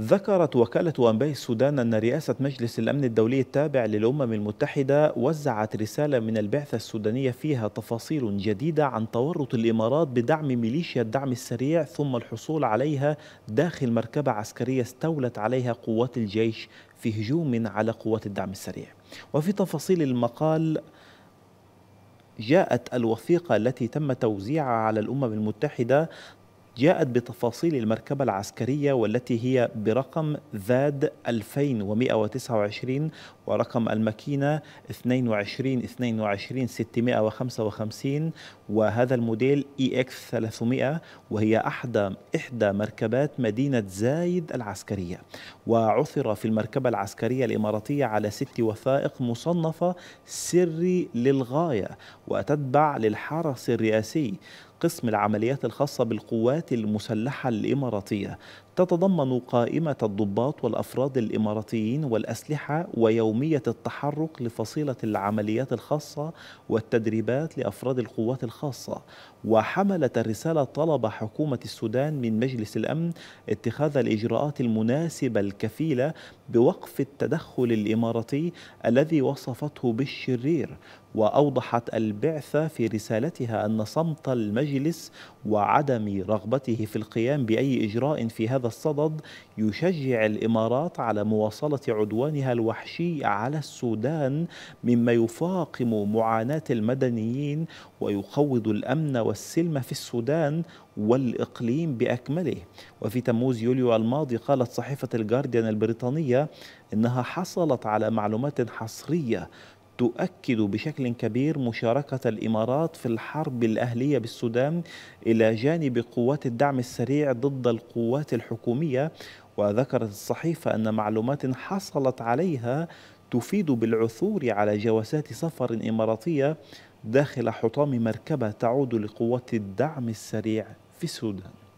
ذكرت وكالة أنباء السودان أن رئاسة مجلس الأمن الدولي التابع للأمم المتحدة وزعت رسالة من البعثة السودانية فيها تفاصيل جديدة عن تورط الإمارات بدعم ميليشيا الدعم السريع ثم الحصول عليها داخل مركبة عسكرية استولت عليها قوات الجيش في هجوم على قوات الدعم السريع وفي تفاصيل المقال جاءت الوثيقة التي تم توزيعها على الأمم المتحدة جاءت بتفاصيل المركبة العسكرية والتي هي برقم ذاد 2129 ورقم الماكينة 22 22 655 وهذا الموديل اي اكس 300 وهي احدى احدى مركبات مدينة زايد العسكرية وعثر في المركبة العسكرية الاماراتية على ست وثائق مصنفة سري للغاية وتتبع للحرس الرئاسي قسم العمليات الخاصة بالقوات المسلحة الإماراتية تتضمن قائمة الضباط والأفراد الإماراتيين والأسلحة ويومية التحرك لفصيلة العمليات الخاصة والتدريبات لأفراد القوات الخاصة وحملت الرسالة طلب حكومة السودان من مجلس الأمن اتخاذ الإجراءات المناسبة الكفيلة بوقف التدخل الإماراتي الذي وصفته بالشرير وأوضحت البعثة في رسالتها أن صمت المجلس المجلس وعدم رغبته في القيام بأي إجراء في هذا الصدد يشجع الإمارات على مواصلة عدوانها الوحشي على السودان مما يفاقم معاناة المدنيين ويقوض الأمن والسلم في السودان والإقليم بأكمله وفي تموز يوليو الماضي قالت صحيفة الجارديان البريطانية إنها حصلت على معلومات حصرية تؤكد بشكل كبير مشاركة الإمارات في الحرب الأهلية بالسودان إلى جانب قوات الدعم السريع ضد القوات الحكومية وذكرت الصحيفة أن معلومات حصلت عليها تفيد بالعثور على جواسات سفر إماراتية داخل حطام مركبة تعود لقوات الدعم السريع في السودان